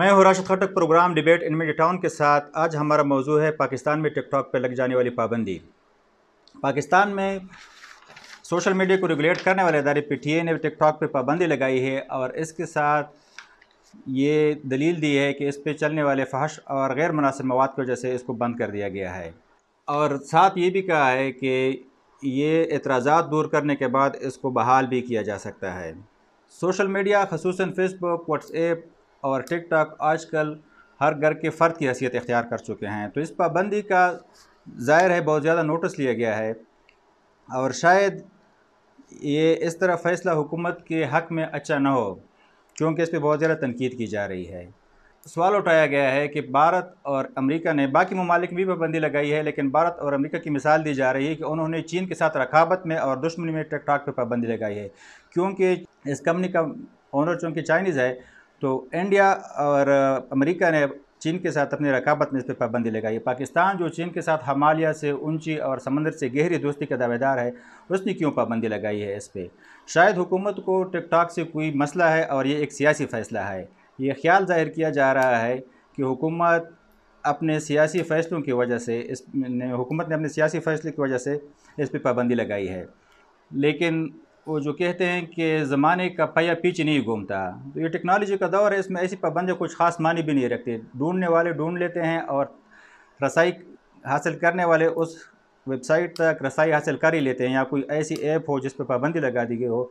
मैं हूं Rashid Khatak programme debate in town के साथ आज हमारा मौजू है पाकिस्तान में टिकटॉक पर लग जाने वाली पाबंदी पाकिस्तान में सोशल मीडिया को रेगुलेट करने वाले अदारे ए ने टिकटॉक पर पाबंदी लगाई है और इसके साथ ये दलील दी है कि इस पर चलने वाले फहश और गैर मुनासिब मवाद की वजह से इसको बंद कर दिया गया है और साथ ये भी कहा है कि ये एतराज़ा दूर करने के बाद इसको बहाल भी किया जा सकता है सोशल मीडिया खसूस फ़ेसबुक व्हाट्सएप और टिक टॉक आजकल हर घर के फ़र्द की हैसियत इख्तियार कर चुके हैं तो इस पाबंदी का ज़ाहिर है बहुत ज़्यादा नोटिस लिया गया है और शायद ये इस तरह फ़ैसला हुकूमत के हक़ में अच्छा ना हो क्योंकि इस पर बहुत ज़्यादा तनकीद की जा रही है सवाल उठाया गया है कि भारत और अमेरिका ने बाकी ममालिक भी पाबंदी लगाई है लेकिन भारत और अमेरिका की मिसाल दी जा रही है कि उन्होंने चीन के साथ रखावत में और दुश्मनी में टिकटॉक पर पाबंदी लगाई है क्योंकि इस कंपनी का ऑनर चूँकि चाइनीज़ है तो इंडिया और अमेरिका ने चीन के साथ अपनी रकाबत में इस पर पाबंदी लगाई पाकिस्तान जो चीन के साथ हमालिया से ऊंची और समंदर से गहरी दोस्ती का दावेदार है उसने क्यों पाबंदी लगाई है इस पर शायद हुकूमत को टिकटॉक से कोई मसला है और ये एक सियासी फ़ैसला है ये ख्याल जाहिर किया जा रहा है कि हुकूमत अपने सियासी फ़ैसलों की वजह से इस हुकूमत ने अपने सियासी फ़ैसले की वजह से इस पर पाबंदी लगाई है लेकिन वो जो कहते हैं कि ज़माने का पया पीछे नहीं घूमता तो ये टेक्नोलॉजी का दौर है इसमें ऐसी पाबंदियाँ कुछ खास मानी भी नहीं रखती ढूंढने वाले ढूंढ लेते हैं और रसाई हासिल करने वाले उस वेबसाइट तक रसाई हासिल कर ही लेते हैं या कोई ऐसी ऐप हो जिस पर पाबंदी लगा दी गई हो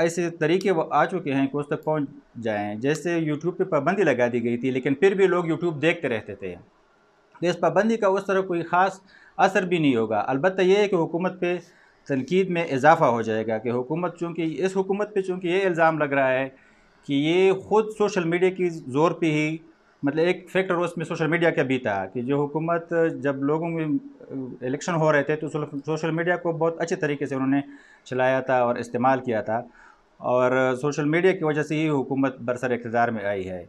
ऐसे तरीके वो आ चुके हैं कि उस तक पहुँच जाएँ जैसे यूट्यूब पर पाबंदी लगा दी गई थी लेकिन फिर भी लोग यूट्यूब देखते रहते थे तो इस पाबंदी का उस तरह कोई ख़ास असर भी नहीं होगा अलबत्त ये है कि हुकूमत पे तनकीद में इजाफ़ा हो जाएगा कि हुकूमत चूँकि इस हुकूमत पर चूँकि ये इल्ज़ाम लग रहा है कि ये ख़ुद सोशल मीडिया की ज़ोर पर ही मतलब एक फैक्टर उसमें सोशल मीडिया का भी था कि जो हुकूमत जब लोगों में इलेक्शन हो रहे थे तो सोशल मीडिया को बहुत अच्छे तरीके से उन्होंने चलाया था और इस्तेमाल किया था और सोशल मीडिया की वजह से ही हुकूमत बरसर इकतदार में आई है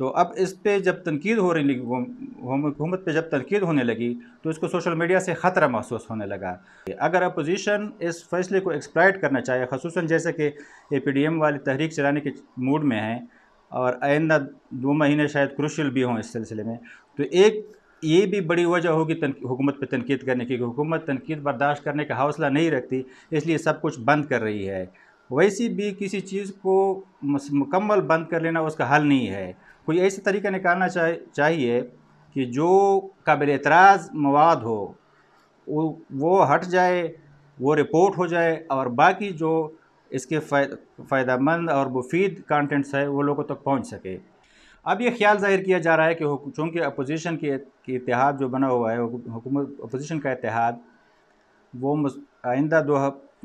तो अब इस पर जब तनकीद हो रही हुकूमत पर जब तनकीद होने लगी तो इसको सोशल मीडिया से ख़तरा महसूस होने लगा अगर अपोजीशन इस फैसले को एक्सप्लाइट करना चाहे खसूस जैसे कि ए पी डी एम वाली तहरीक चलाने के मूड में हैं और आइंदा दो महीने शायद क्रूशल भी हों इस सिलसिले में तो एक ये भी बड़ी वजह होगी हुकूमत पर तनकीद करने की हुकूमत तनकीद बर्दाश्त करने का हौसला नहीं रखती इसलिए सब कुछ बंद कर रही है वैसी भी किसी चीज़ को मुकम्मल बंद कर लेना उसका हल नहीं है कोई ऐसे तरीका निकालना चाह चाहिए कि जो काबिल एतराज़ मवाद हो वो हट जाए वो रिपोर्ट हो जाए और बाकी जो इसके फ़ायदेमंद और मुफीद कंटेंट्स है वो लोगों तक तो पहुंच सके अब ये ख्याल जाहिर किया जा रहा है कि चूँकि अपोजिशन के इतिहाद जो बना हुआ है अपोजिशन का इतिहाद वो आइंदा दो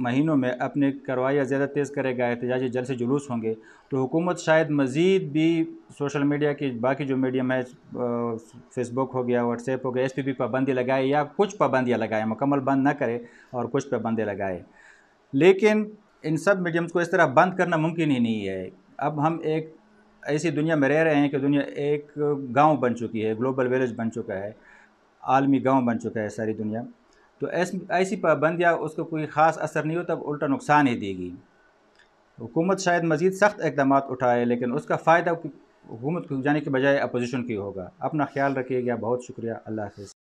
महीनों में अपनी कार्रवाइयाँ ज़्यादा तेज़ करेगा एहतजाजी जल से जुलूस होंगे तो हुकूमत शायद मज़ीद भी सोशल मीडिया की बाकी जो मीडियम है फेसबुक हो गया व्हाट्सएप हो गया इस पर भी पाबंदी लगाए या कुछ पाबंदियाँ लगाए मुकम्मल बंद ना करे और कुछ पाबंदी लगाए लेकिन इन सब मीडियम्स को इस तरह बंद करना मुमकिन ही नहीं है अब हम एक ऐसी दुनिया में रह रहे हैं कि दुनिया एक गाँव बन चुकी है ग्लोबल विलेज बन चुका है आलमी गाँव बन चुका है सारी दुनिया तो ऐसी ऐसी पाबंदियाँ उसको कोई ख़ास असर नहीं होता उल्टा नुकसान ही देगी हुकूमत शायद मज़ीद सख्त इकदाम उठाए लेकिन उसका फ़ायदा हुकूमत को जाने के बजाय अपोजिशन की होगा अपना ख्याल रखिएगा बहुत शुक्रिया अल्लाह हाफ